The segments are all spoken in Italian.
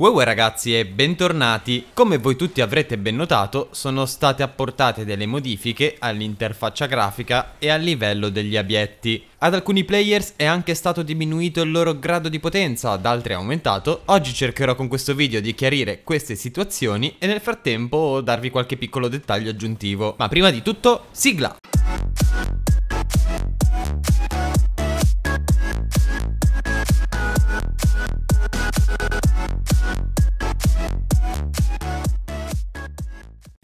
Wow ragazzi e bentornati! Come voi tutti avrete ben notato, sono state apportate delle modifiche all'interfaccia grafica e al livello degli abietti. Ad alcuni players è anche stato diminuito il loro grado di potenza, ad altri è aumentato. Oggi cercherò con questo video di chiarire queste situazioni e nel frattempo darvi qualche piccolo dettaglio aggiuntivo. Ma prima di tutto, sigla!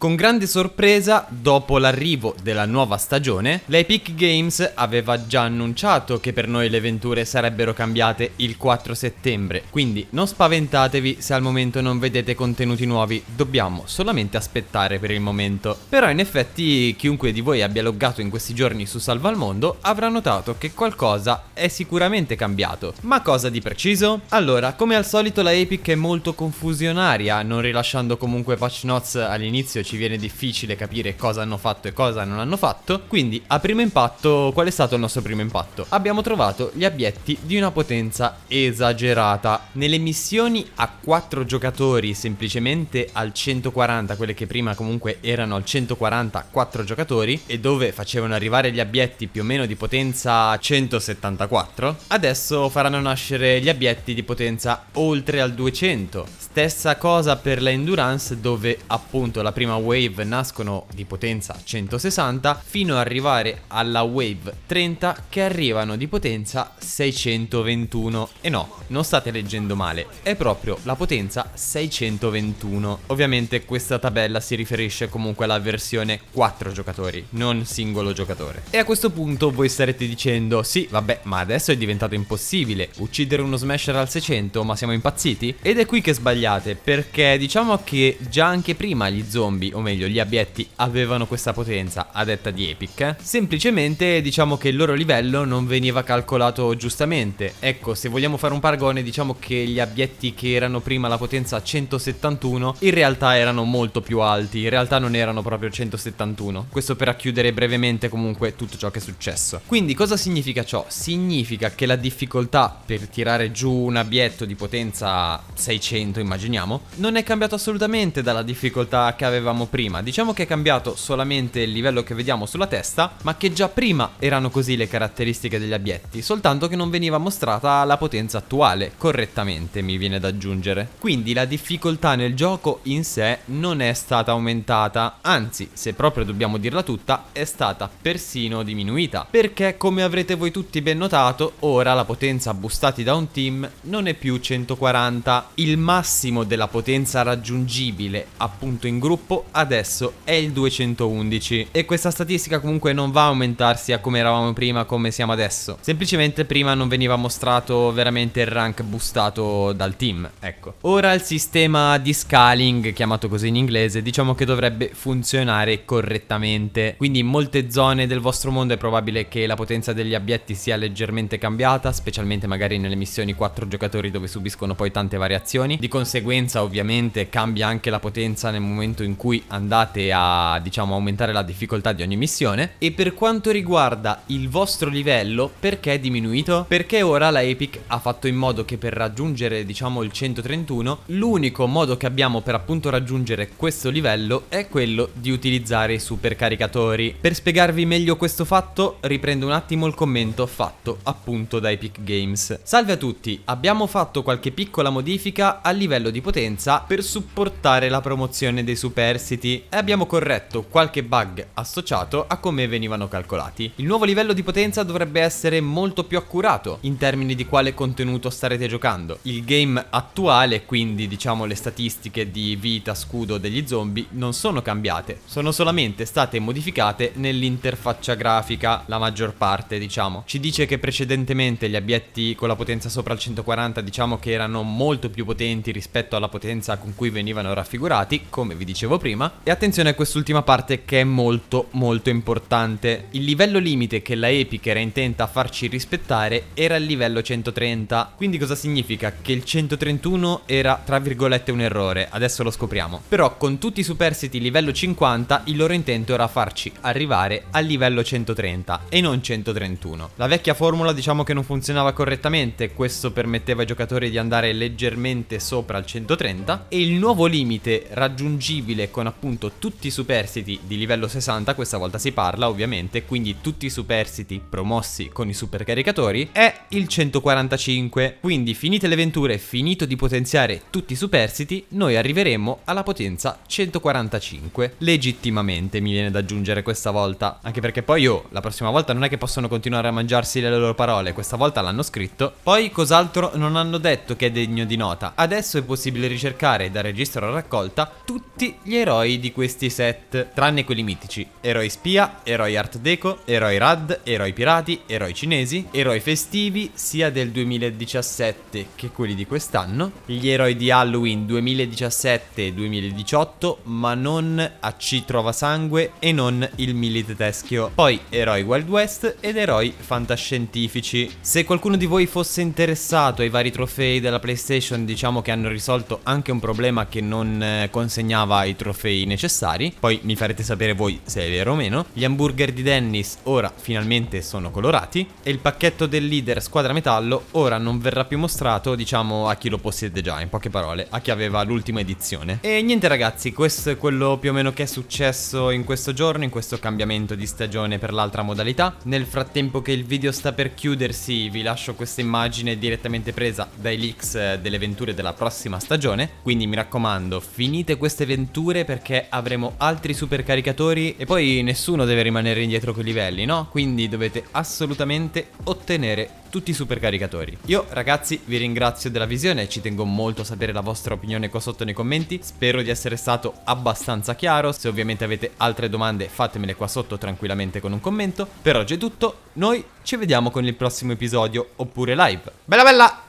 Con grande sorpresa, dopo l'arrivo della nuova stagione, l'Epic Games aveva già annunciato che per noi le avventure sarebbero cambiate il 4 settembre, quindi non spaventatevi se al momento non vedete contenuti nuovi, dobbiamo solamente aspettare per il momento. Però in effetti chiunque di voi abbia loggato in questi giorni su Salva al Mondo avrà notato che qualcosa è sicuramente cambiato. Ma cosa di preciso? Allora, come al solito la Epic è molto confusionaria, non rilasciando comunque patch notes all'inizio ci ci viene difficile capire cosa hanno fatto e cosa non hanno fatto. Quindi a primo impatto, qual è stato il nostro primo impatto? Abbiamo trovato gli abietti di una potenza esagerata. Nelle missioni a 4 giocatori, semplicemente al 140, quelle che prima comunque erano al 140, 4 giocatori, e dove facevano arrivare gli abietti più o meno di potenza 174, adesso faranno nascere gli abietti di potenza oltre al 200. Stessa cosa per la endurance dove appunto la prima Wave nascono di potenza 160 fino ad arrivare alla Wave 30 che arrivano di potenza 621. E no, non state leggendo male, è proprio la potenza 621. Ovviamente questa tabella si riferisce comunque alla versione 4 giocatori, non singolo giocatore. E a questo punto voi starete dicendo sì, vabbè, ma adesso è diventato impossibile uccidere uno smasher al 600, ma siamo impazziti? Ed è qui che sbagliate, perché diciamo che già anche prima gli zombie abietti, o meglio gli abietti avevano questa potenza a detta di Epic, semplicemente diciamo che il loro livello non veniva calcolato giustamente. Ecco, se vogliamo fare un paragone diciamo che gli abietti che erano prima la potenza 171 in realtà erano molto più alti, in realtà non erano proprio 171. Questo per racchiudere brevemente comunque tutto ciò che è successo. Quindi cosa significa ciò? Significa che la difficoltà per tirare giù un abietto di potenza 600 immaginiamo non è cambiato assolutamente dalla difficoltà che avevamo vedevamo prima. Diciamo che è cambiato solamente il livello che vediamo sulla testa, ma che già prima erano così le caratteristiche degli abietti, soltanto che non veniva mostrata la potenza attuale, correttamente mi viene da aggiungere. Quindi la difficoltà nel gioco in sé non è stata aumentata, anzi, se proprio dobbiamo dirla tutta, è stata persino diminuita, perché come avrete voi tutti ben notato, ora la potenza boostati da un team non è più 140, il massimo della potenza raggiungibile appunto in gruppo adesso è il 211 e questa statistica comunque non va a aumentarsi a come eravamo prima, come siamo adesso. Semplicemente prima non veniva mostrato veramente il rank boostato dal team, ecco. Ora il sistema di scaling, chiamato così in inglese, diciamo che dovrebbe funzionare correttamente. Quindi in molte zone del vostro mondo è probabile che la potenza degli abietti sia leggermente cambiata, specialmente magari nelle missioni 4 giocatori dove subiscono poi tante variazioni. Di conseguenza ovviamente cambia anche la potenza nel momento in cui cui andate a diciamo aumentare la difficoltà di ogni missione e per quanto riguarda il vostro livello perché è diminuito? Perché ora la Epic ha fatto in modo che per raggiungere diciamo il 131 l'unico modo che abbiamo per appunto raggiungere questo livello è quello di utilizzare i supercaricatori. Per spiegarvi meglio questo fatto riprendo un attimo il commento fatto appunto da Epic Games. Salve a tutti, abbiamo fatto qualche piccola modifica a livello di potenza per supportare la promozione dei superstiti Complexity e abbiamo corretto qualche bug associato a come venivano calcolati. Il nuovo livello di potenza dovrebbe essere molto più accurato in termini di quale contenuto starete giocando. Il game attuale, quindi diciamo le statistiche di vita, scudo degli zombie, non sono cambiate, sono solamente state modificate nell'interfaccia grafica, la maggior parte diciamo. Ci dice che precedentemente gli abietti con la potenza sopra il 140 diciamo che erano molto più potenti rispetto alla potenza con cui venivano raffigurati, come vi dicevo prima, prima. E attenzione a quest'ultima parte che è molto molto importante. Il livello limite che la Epic era intenta a farci rispettare era il livello 130. Quindi cosa significa? Che il 131 era tra virgolette un errore, adesso lo scopriamo. Però con tutti i superstiti livello 50 il loro intento era farci arrivare al livello 130 e non 131. La vecchia formula diciamo che non funzionava correttamente, questo permetteva ai giocatori di andare leggermente sopra il 130 e il nuovo limite raggiungibile con con appunto tutti i superstiti di livello 60, questa volta si parla ovviamente, quindi tutti i superstiti promossi con i supercaricatori, è il 145. Quindi finite le avventure, finito di potenziare tutti i superstiti, noi arriveremo alla potenza 145. Legittimamente mi viene da aggiungere questa volta, anche perché poi io oh, la prossima volta non è che possono continuare a mangiarsi le loro parole, questa volta l'hanno scritto. Poi cos'altro non hanno detto che è degno di nota? Adesso è possibile ricercare da registro raccolta tutti gli eroi eroi di questi set, tranne quelli mitici. Eroi spia, eroi art deco, eroi rad, eroi pirati, eroi cinesi, eroi festivi sia del 2017 che quelli di quest'anno, gli eroi di Halloween 2017 e 2018, ma non AC Trova Sangue e non il Milite Teschio. Poi eroi Wild West ed eroi fantascientifici. Se qualcuno di voi fosse interessato ai vari trofei della PlayStation, diciamo che hanno risolto anche un problema che non eh, consegnava i trofei trofei necessari, poi mi farete sapere voi se è vero o meno. Gli hamburger di Dennis ora finalmente sono colorati e il pacchetto del leader squadra metallo ora non verrà più mostrato diciamo a chi lo possiede già, in poche parole, a chi aveva l'ultima edizione. E niente ragazzi, questo è quello più o meno che è successo in questo giorno, in questo cambiamento di stagione per l'altra modalità. Nel frattempo che il video sta per chiudersi vi lascio questa immagine direttamente presa dai leaks eh, delle venture della prossima stagione, quindi mi raccomando finite queste avventure perché avremo altri supercaricatori e poi nessuno deve rimanere indietro con i livelli, no? Quindi dovete assolutamente ottenere tutti i supercaricatori. Io ragazzi vi ringrazio della visione, ci tengo molto a sapere la vostra opinione qua sotto nei commenti, spero di essere stato abbastanza chiaro, se ovviamente avete altre domande fatemele qua sotto tranquillamente con un commento. Per oggi è tutto, noi ci vediamo con il prossimo episodio oppure live. Bella bella!